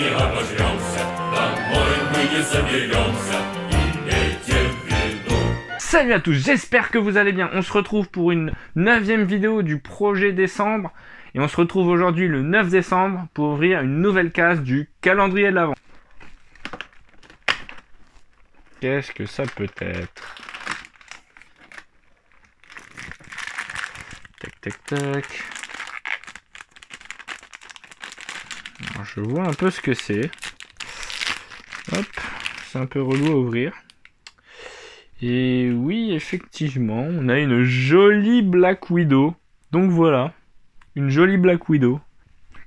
E e Salut à tous, j'espère que vous allez bien. On se retrouve pour une neuvième vidéo du projet décembre. Et on se retrouve aujourd'hui le 9 décembre pour ouvrir une nouvelle case du calendrier de l'Avent. Qu'est-ce que ça peut être Tac tac tac. je vois un peu ce que c'est. Hop, c'est un peu relou à ouvrir. Et oui, effectivement, on a une jolie Black Widow. Donc voilà, une jolie Black Widow.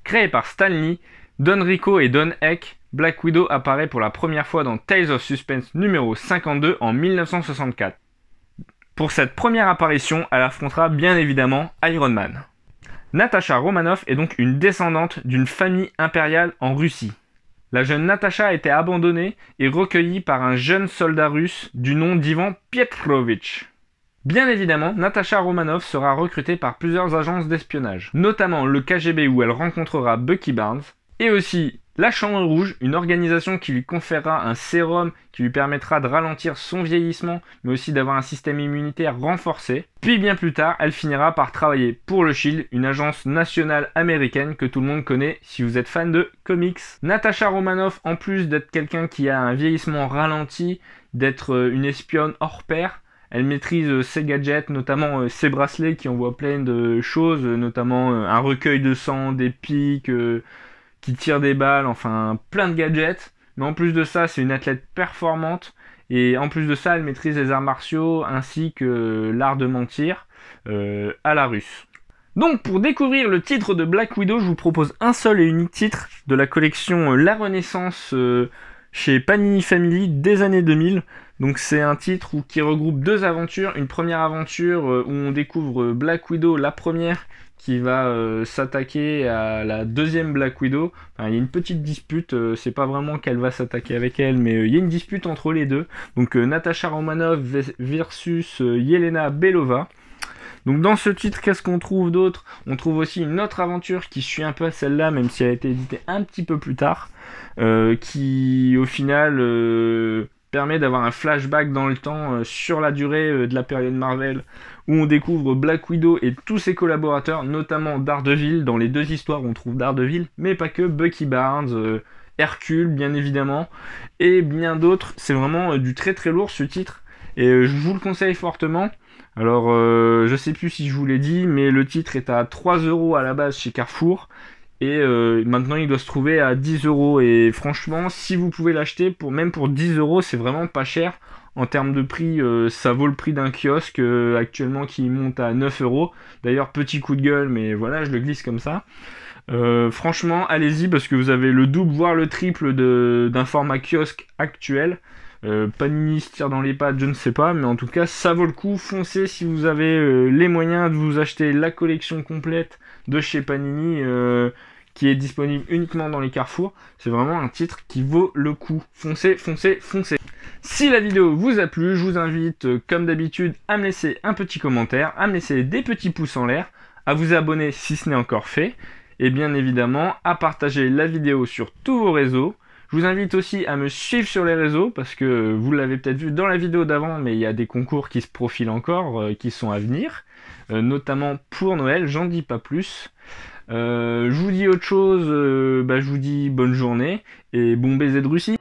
Créée par Lee, Don Rico et Don Heck, Black Widow apparaît pour la première fois dans Tales of Suspense numéro 52 en 1964. Pour cette première apparition, elle affrontera bien évidemment Iron Man. Natacha Romanov est donc une descendante d'une famille impériale en Russie. La jeune Natacha a été abandonnée et recueillie par un jeune soldat russe du nom d'Ivan Pietrovitch. Bien évidemment, Natacha Romanov sera recrutée par plusieurs agences d'espionnage, notamment le KGB où elle rencontrera Bucky Barnes, et aussi la Chambre Rouge, une organisation qui lui conférera un sérum qui lui permettra de ralentir son vieillissement, mais aussi d'avoir un système immunitaire renforcé. Puis bien plus tard, elle finira par travailler pour le Shield, une agence nationale américaine que tout le monde connaît si vous êtes fan de comics. Natasha Romanoff, en plus d'être quelqu'un qui a un vieillissement ralenti, d'être euh, une espionne hors pair, elle maîtrise euh, ses gadgets, notamment euh, ses bracelets qui envoient plein de choses, notamment un recueil de sang, des pics qui tire des balles, enfin plein de gadgets. Mais en plus de ça, c'est une athlète performante. Et en plus de ça, elle maîtrise les arts martiaux ainsi que euh, l'art de mentir euh, à la russe. Donc pour découvrir le titre de Black Widow, je vous propose un seul et unique titre de la collection euh, La Renaissance chez Panini Family des années 2000. Donc c'est un titre qui regroupe deux aventures. Une première aventure euh, où on découvre euh, Black Widow, la première, qui va euh, s'attaquer à la deuxième Black Widow. il y a une petite dispute, c'est pas vraiment qu'elle va s'attaquer avec elle, mais il y a une dispute entre les deux. Donc Natasha Romanov versus Yelena Belova. Donc dans ce titre, qu'est-ce qu'on trouve d'autre On trouve aussi une autre aventure qui suit un peu celle-là, même si elle a été éditée un petit peu plus tard, euh, qui au final euh, permet d'avoir un flashback dans le temps euh, sur la durée de la période Marvel, où on découvre Black Widow et tous ses collaborateurs, notamment Daredevil. Dans les deux histoires, on trouve Daredevil, mais pas que Bucky Barnes. Hercule, bien évidemment, et bien d'autres. C'est vraiment du très très lourd ce titre, et je vous le conseille fortement. Alors, euh, je sais plus si je vous l'ai dit, mais le titre est à 3 euros à la base chez Carrefour. Et euh, maintenant, il doit se trouver à 10 euros. Et franchement, si vous pouvez l'acheter, pour, même pour 10 euros, c'est vraiment pas cher. En termes de prix, euh, ça vaut le prix d'un kiosque actuellement qui monte à 9 euros. D'ailleurs, petit coup de gueule, mais voilà, je le glisse comme ça. franchement, allez-y parce que vous avez le double, voire le triple d'un format kiosque actuel. Euh, Panini se tire dans les pattes, je ne sais pas, mais en tout cas, ça vaut le coup. Foncez si vous avez euh, les moyens de vous acheter la collection complète de chez Panini, euh, qui est disponible uniquement dans les carrefours. C'est vraiment un titre qui vaut le coup. Foncez, foncez, foncez. Si la vidéo vous a plu, je vous invite, comme d'habitude, à me laisser un petit commentaire, à me laisser des petits pouces en l'air, à vous abonner si ce n'est encore fait, et bien évidemment à partager la vidéo sur tous vos réseaux je vous invite aussi à me suivre sur les réseaux parce que vous l'avez peut-être vu dans la vidéo d'avant, mais il y a des concours qui se profilent encore, euh, qui sont à venir, euh, notamment pour Noël, j'en dis pas plus. Euh, je vous dis autre chose, bah, je vous dis bonne journée et bon baiser de Russie.